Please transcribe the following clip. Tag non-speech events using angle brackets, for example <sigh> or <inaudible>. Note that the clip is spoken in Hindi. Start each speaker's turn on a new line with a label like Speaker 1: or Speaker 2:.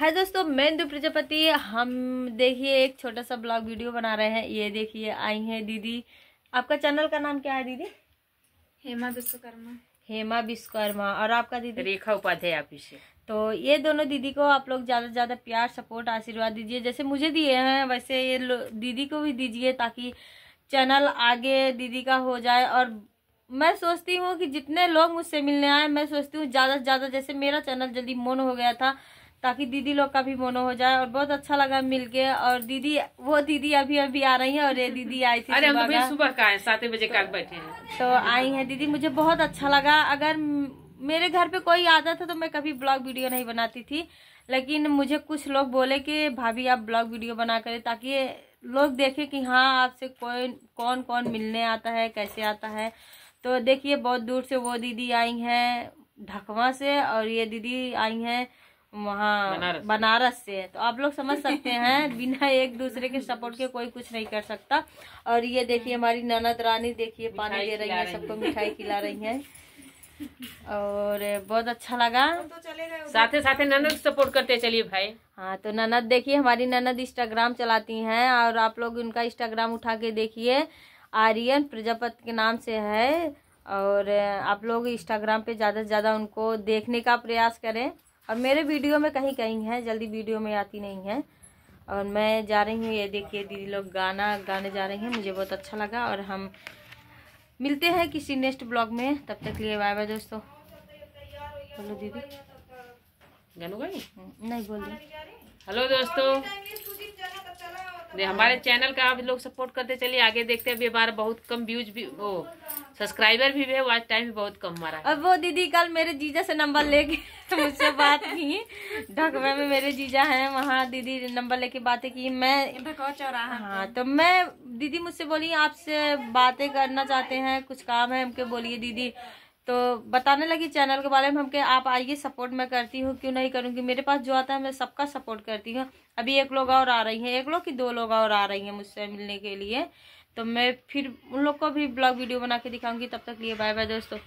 Speaker 1: है दोस्तों मैं इंदु प्रजापति हम देखिए एक छोटा सा ब्लॉग वीडियो बना रहे हैं ये देखिए आई हैं दीदी आपका चैनल का नाम क्या है दीदी हेमा विश्वकर्मा हेमा विश्वकर्मा और आपका दीदी रेखा उपाध्याय आप इसे तो ये दोनों दीदी को आप लोग ज़्यादा से ज़्यादा प्यार सपोर्ट आशीर्वाद दीजिए जैसे मुझे दिए हैं वैसे ये दीदी को भी दीजिए ताकि चैनल आगे दीदी का हो जाए और मैं सोचती हूँ कि जितने लोग मुझसे मिलने आए मैं सोचती हूँ ज़्यादा से ज़्यादा जैसे मेरा चैनल जल्दी मोन हो गया था ताकि दीदी लोग का भी मोनो हो जाए और बहुत अच्छा लगा मिलके और दीदी वो दीदी अभी अभी आ रही है और ये दीदी आई थी अरे हम तो सुबह का है सात बजे का बैठे हैं तो आई है दीदी मुझे बहुत अच्छा लगा अगर मेरे घर पे कोई आता था तो मैं कभी ब्लॉग वीडियो नहीं बनाती थी लेकिन मुझे कुछ लोग बोले कि भाभी आप ब्लॉग वीडियो बना करें ताकि लोग देखें कि हाँ आपसे कोई कौन कौन मिलने आता है कैसे आता है तो देखिए बहुत दूर से वो दीदी आई हैं ढकवा से और ये दीदी आई हैं वहाँ बनारस, से है तो आप लोग समझ सकते हैं बिना एक दूसरे के सपोर्ट के कोई कुछ नहीं कर सकता और ये देखिए हमारी ननद रानी देखिए पानी दे रही है सबको मिठाई खिला रही है और बहुत अच्छा लगा तो साथ ननद सपोर्ट करते चलिए भाई हाँ तो ननद देखिए हमारी ननद इंस्टाग्राम चलाती हैं और आप लोग उनका इंस्टाग्राम उठा के देखिए आर्यन प्रजापत के नाम से है और आप लोग इंस्टाग्राम पे ज़्यादा से ज़्यादा उनको देखने का प्रयास करें और मेरे वीडियो में कहीं कहीं है जल्दी वीडियो में आती नहीं है और मैं जा रही हूँ ये देखिए दीदी लोग गाना गाने जा रही हैं मुझे बहुत अच्छा लगा और हम मिलते हैं किसी नेक्स्ट ब्लॉग में तब तक लिए बाय बाय दोस्तों बोलो दीदी गानू गई नहीं बोल रही हेलो दोस्तों हमारे चैनल का आप लोग सपोर्ट करते चलिए आगे देखते हैं अभी बार बहुत कम व्यूज भी वो सब्सक्राइबर भी है वाच टाइम भी बहुत कम हमारा और वो दीदी कल मेरे जीजा से नंबर लेके <laughs> मुझसे बात की ढकवे में मेरे जीजा हैं वहाँ दीदी नंबर लेके बातें की मैं हाँ तो मैं दीदी मुझसे बोली आपसे बातें करना चाहते हैं कुछ काम है हमके बोलिए दीदी तो बताने लगी चैनल के बारे में हम कहे आप आइए सपोर्ट मैं करती हूँ क्यों नहीं करूँगी मेरे पास जो आता है मैं सबका सपोर्ट करती हूँ अभी एक लोग और आ रही हैं एक लोग की दो लोग और आ रही हैं मुझसे मिलने के लिए तो मैं फिर उन लोग को भी ब्लॉग वीडियो बना के दिखाऊंगी तब तक लिए बाय बाय दोस्तों